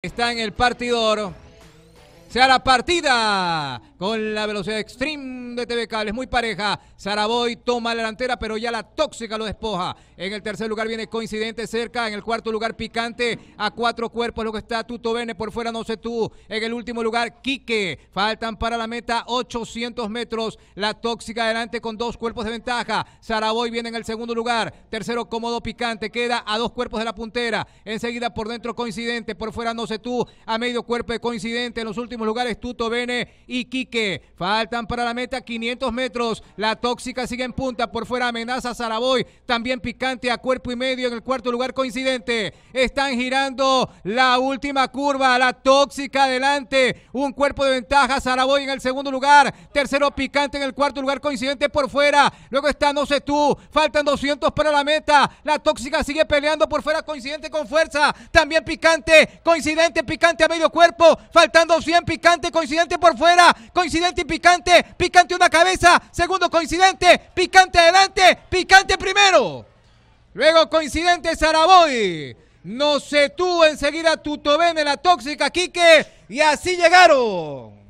Está en el partidor. Se la partida con la velocidad extreme de TV Cable. Es muy pareja. Saraboy toma la delantera, pero ya la tóxica lo despoja. En el tercer lugar viene Coincidente cerca. En el cuarto lugar, Picante. A cuatro cuerpos lo que está Tuto Bene, Por fuera, no sé tú. En el último lugar, Quique. Faltan para la meta 800 metros. La tóxica adelante con dos cuerpos de ventaja. Saraboy viene en el segundo lugar. Tercero, cómodo Picante. Queda a dos cuerpos de la puntera. Enseguida por dentro, Coincidente. Por fuera, no sé tú. A medio cuerpo de Coincidente. En los últimos lugares, Tuto Bene y Quique. Faltan para la meta 500 metros. La tóxica sigue en punta. Por fuera amenaza Saraboy También picante a cuerpo y medio en el cuarto lugar coincidente. Están girando la última curva. La tóxica adelante. Un cuerpo de ventaja. Saraboy en el segundo lugar. Tercero picante en el cuarto lugar coincidente por fuera. Luego está No sé tú. Faltan 200 para la meta. La tóxica sigue peleando por fuera coincidente con fuerza. También picante. Coincidente picante a medio cuerpo. Faltando 100 picante coincidente por fuera. Coincidente y picante. Picante cabeza. Segundo coincidente. Picante adelante. Picante primero. Luego coincidente Saraboy, No se tuvo enseguida Tutobene, en la tóxica Quique. Y así llegaron.